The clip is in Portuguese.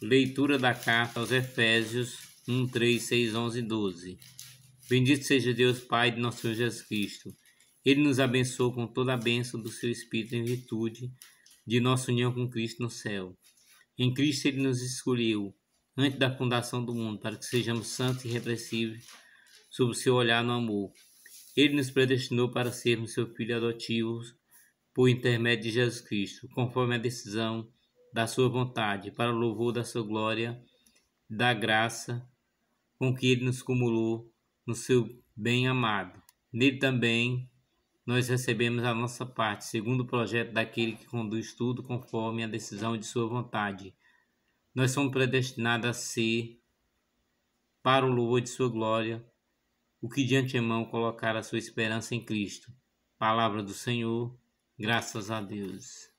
Leitura da carta aos Efésios 1, 3, 6, 11 e 12. Bendito seja Deus Pai de nosso Senhor Jesus Cristo. Ele nos abençoou com toda a bênção do seu Espírito em virtude de nossa união com Cristo no céu. Em Cristo ele nos escolheu antes da fundação do mundo para que sejamos santos e irrepreensíveis sob o seu olhar no amor. Ele nos predestinou para sermos seu filho adotivos por intermédio de Jesus Cristo, conforme a decisão da sua vontade, para o louvor da sua glória, da graça com que ele nos cumulou no seu bem amado. Nele também nós recebemos a nossa parte, segundo o projeto daquele que conduz tudo conforme a decisão de sua vontade. Nós somos predestinados a ser, para o louvor de sua glória, o que de antemão colocar a sua esperança em Cristo. Palavra do Senhor, graças a Deus.